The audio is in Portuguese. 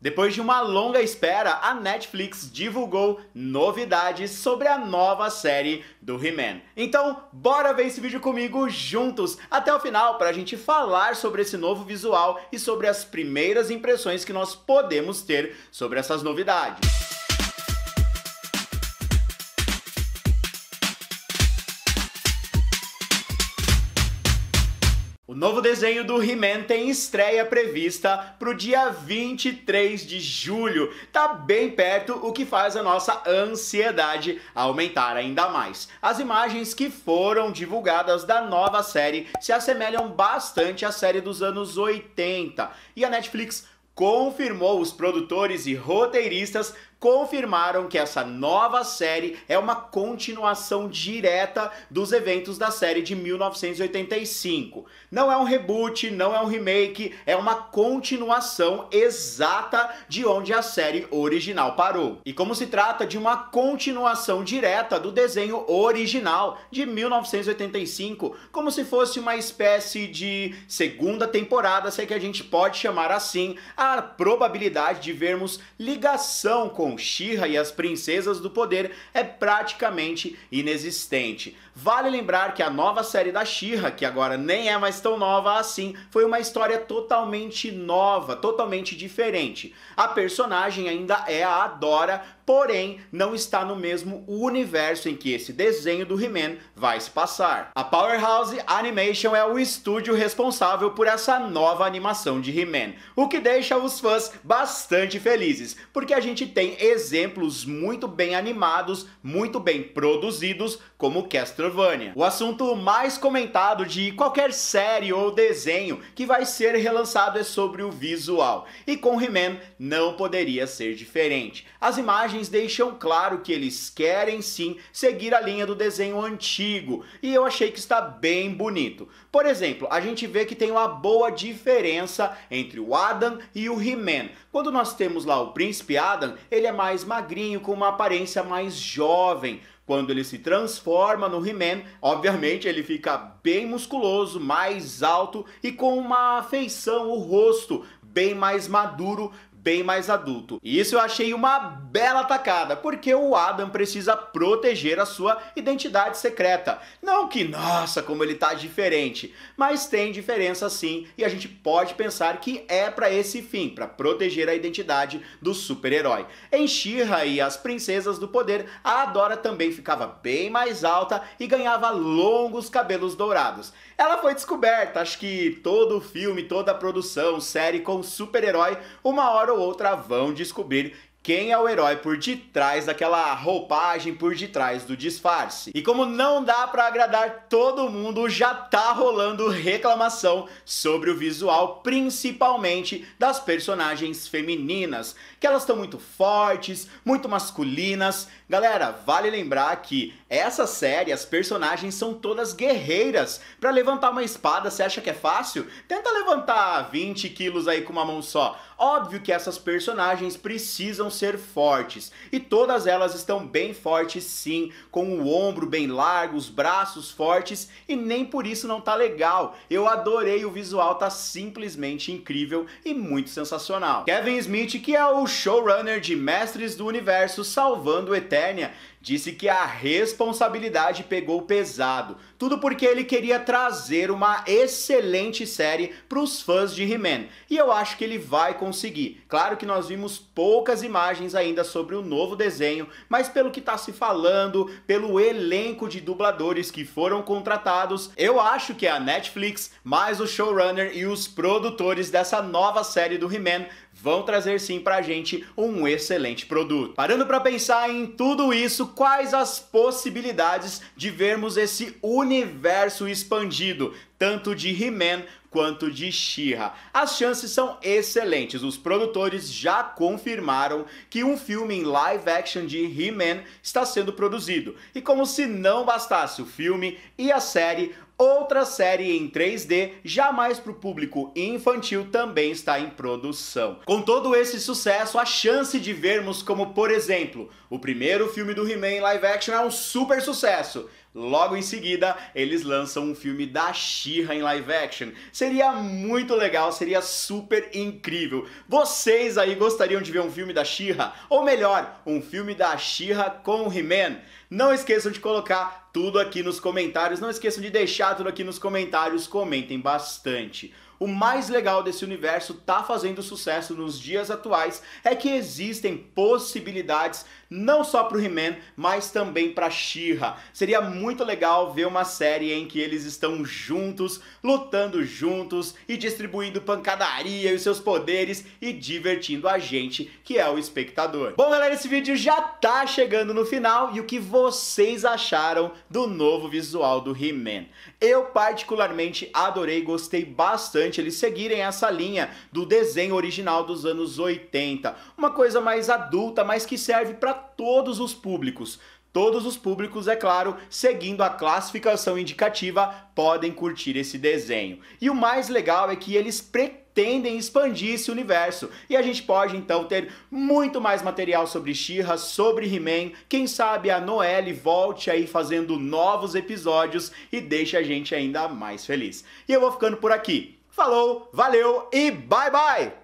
Depois de uma longa espera, a Netflix divulgou novidades sobre a nova série do He-Man. Então, bora ver esse vídeo comigo juntos até o final para a gente falar sobre esse novo visual e sobre as primeiras impressões que nós podemos ter sobre essas novidades. O novo desenho do He-Man tem estreia prevista para o dia 23 de julho. Tá bem perto, o que faz a nossa ansiedade aumentar ainda mais. As imagens que foram divulgadas da nova série se assemelham bastante à série dos anos 80 e a Netflix confirmou, os produtores e roteiristas confirmaram que essa nova série é uma continuação direta dos eventos da série de 1985. Não é um reboot, não é um remake, é uma continuação exata de onde a série original parou. E como se trata de uma continuação direta do desenho original de 1985, como se fosse uma espécie de segunda temporada, se é que a gente pode chamar assim, a a probabilidade de vermos ligação com Shira e as Princesas do Poder é praticamente inexistente. Vale lembrar que a nova série da Shira, que agora nem é mais tão nova assim, foi uma história totalmente nova, totalmente diferente. A personagem ainda é a Adora, porém não está no mesmo universo em que esse desenho do He-Man vai se passar. A Powerhouse Animation é o estúdio responsável por essa nova animação de He-Man, o que deixa os fãs bastante felizes, porque a gente tem exemplos muito bem animados, muito bem produzidos, como Castlevania. O assunto mais comentado de qualquer série ou desenho que vai ser relançado é sobre o visual, e com He-Man não poderia ser diferente. As imagens deixam claro que eles querem sim seguir a linha do desenho antigo, e eu achei que está bem bonito. Por exemplo, a gente vê que tem uma boa diferença entre o Adam e e o He-Man. Quando nós temos lá o Príncipe Adam, ele é mais magrinho, com uma aparência mais jovem. Quando ele se transforma no He-Man, obviamente ele fica bem musculoso, mais alto e com uma feição, o rosto bem mais maduro, bem mais adulto. E isso eu achei uma bela atacada, porque o Adam precisa proteger a sua identidade secreta. Não que, nossa, como ele tá diferente, mas tem diferença sim, e a gente pode pensar que é para esse fim, para proteger a identidade do super-herói. Em Shira e as Princesas do Poder, a Adora também ficava bem mais alta e ganhava longos cabelos dourados. Ela foi descoberta, acho que todo o filme, toda a produção, série com super-herói, uma hora ou outra vão descobrir quem é o herói por detrás daquela roupagem, por detrás do disfarce. E como não dá para agradar todo mundo, já tá rolando reclamação sobre o visual, principalmente das personagens femininas, que elas estão muito fortes, muito masculinas. Galera, vale lembrar que essa série, as personagens são todas guerreiras. Para levantar uma espada, você acha que é fácil? Tenta levantar 20 quilos aí com uma mão só. Óbvio que essas personagens precisam precisam ser fortes. E todas elas estão bem fortes sim, com o ombro bem largo, os braços fortes e nem por isso não tá legal. Eu adorei o visual, tá simplesmente incrível e muito sensacional. Kevin Smith, que é o showrunner de Mestres do Universo salvando Eternia, disse que a responsabilidade pegou pesado. Tudo porque ele queria trazer uma excelente série para os fãs de He-Man. E eu acho que ele vai conseguir. Claro que nós vimos poucas imagens ainda sobre o novo desenho, mas pelo que está se falando, pelo elenco de dubladores que foram contratados, eu acho que é a Netflix, mais o showrunner e os produtores dessa nova série do He-Man vão trazer sim pra gente um excelente produto. Parando para pensar em tudo isso, quais as possibilidades de vermos esse universo expandido, tanto de He-Man quanto de she As chances são excelentes. Os produtores já confirmaram que um filme em live action de He-Man está sendo produzido. E como se não bastasse o filme e a série, Outra série em 3D, jamais para o público infantil, também está em produção. Com todo esse sucesso, a chance de vermos como, por exemplo, o primeiro filme do He-Man live action é um super sucesso Logo em seguida, eles lançam um filme da Shira em live action. Seria muito legal, seria super incrível. Vocês aí gostariam de ver um filme da Shira? Ou melhor, um filme da Shira com He-Man? Não esqueçam de colocar tudo aqui nos comentários, não esqueçam de deixar tudo aqui nos comentários, comentem bastante o mais legal desse universo tá fazendo sucesso nos dias atuais é que existem possibilidades não só para o He-Man, mas também para She-Ra. Seria muito legal ver uma série em que eles estão juntos, lutando juntos e distribuindo pancadaria e seus poderes e divertindo a gente, que é o espectador. Bom, galera, esse vídeo já tá chegando no final e o que vocês acharam do novo visual do He-Man? Eu particularmente adorei, gostei bastante importante eles seguirem essa linha do desenho original dos anos 80. Uma coisa mais adulta, mas que serve para todos os públicos. Todos os públicos, é claro, seguindo a classificação indicativa, podem curtir esse desenho. E o mais legal é que eles pretendem expandir esse universo. E a gente pode então ter muito mais material sobre she sobre He-Man. Quem sabe a Noelle volte aí fazendo novos episódios e deixe a gente ainda mais feliz. E eu vou ficando por aqui. Falou, valeu e bye bye!